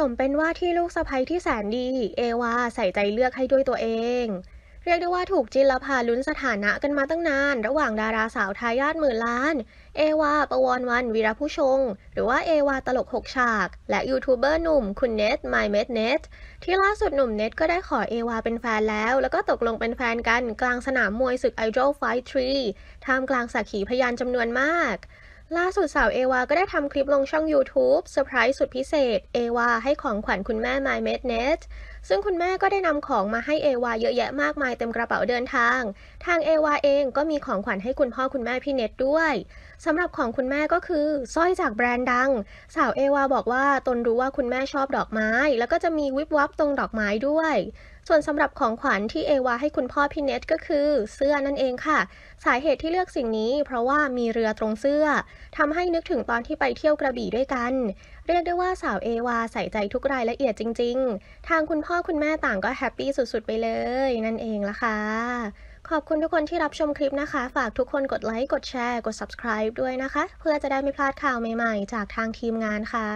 สมเป็นว่าที่ลูกสะใภ้ที่แสนดี เอวาใส่ใจเลือกให้ด้วยตัวเองเรียกได้ว่าถูกจิลภาลุ้นสถานะกันมาตั้งนานระหว่างดาราสาวทายาทหมื่นล้านเอวาประวรวันวีรผู้ชง หรือว่าเอวาตลกหกฉาก และยูทูบเบอร์หนุ่มคุณเน็ตไมเมดเน็ตที่ล่าสุดหนุ่มเน็ตก็ได้ขอเอวาเป็นแฟนแล้วแล้วก็ตกลงเป็นแฟนกันกลางสนามมวยศึกไอดอลไฟท์ทรีท่ามกลางสักขีพยานจำนวนมากล่าสุดสาวเอวา ก็ได้ทำคลิปลงช่อง YouTube เซอร์ไพรส์สุดพิเศษ เอวาให้ของขวัญคุณแม่ My m e d n e t ซึ่งคุณแม่ก็ได้นำของมาให้เอวาเยอะแยะมากมายเต็มกระเป๋าเดินทาง ทางเอวาเองก็มีของขวัญให้คุณพ่อคุณแม่พี่เน็ตด้วย สำหรับของคุณแม่ก็คือสร้อยจากแบรนด์ดัง สาวเอวาบอกว่าตนรู้ว่าคุณแม่ชอบดอกไม้ แล้วก็จะมีวิบวับตรงดอกไม้ด้วย ส่วนสำหรับของขวัญที่เอวาให้คุณพ่อพี่เนตก็คือเสื้อนั่นเองค่ะ สาเหตุที่เลือกสิ่งนี้ เพราะว่ามีเรือตรงเสื้อทำให้นึกถึงตอนที่ไปเที่ยวกระบี่ด้วยกัน เรียกได้ว่าสาวเอวาใส่ใจทุกรายละเอียดจริง ๆ ทางคุณพ่อพ่อคุณแม่ต่างก็แฮปปี้สุดๆ ไปเลย นั่นเองละค่ะ ขอบคุณทุกคนที่รับชมคลิปนะคะ ฝากทุกคนกดไลค์ กดแชร์ กด subscribe ด้วยนะคะ เพื่อจะได้ไม่พลาดข่าวใหม่ๆ จากทางทีมงานค่ะ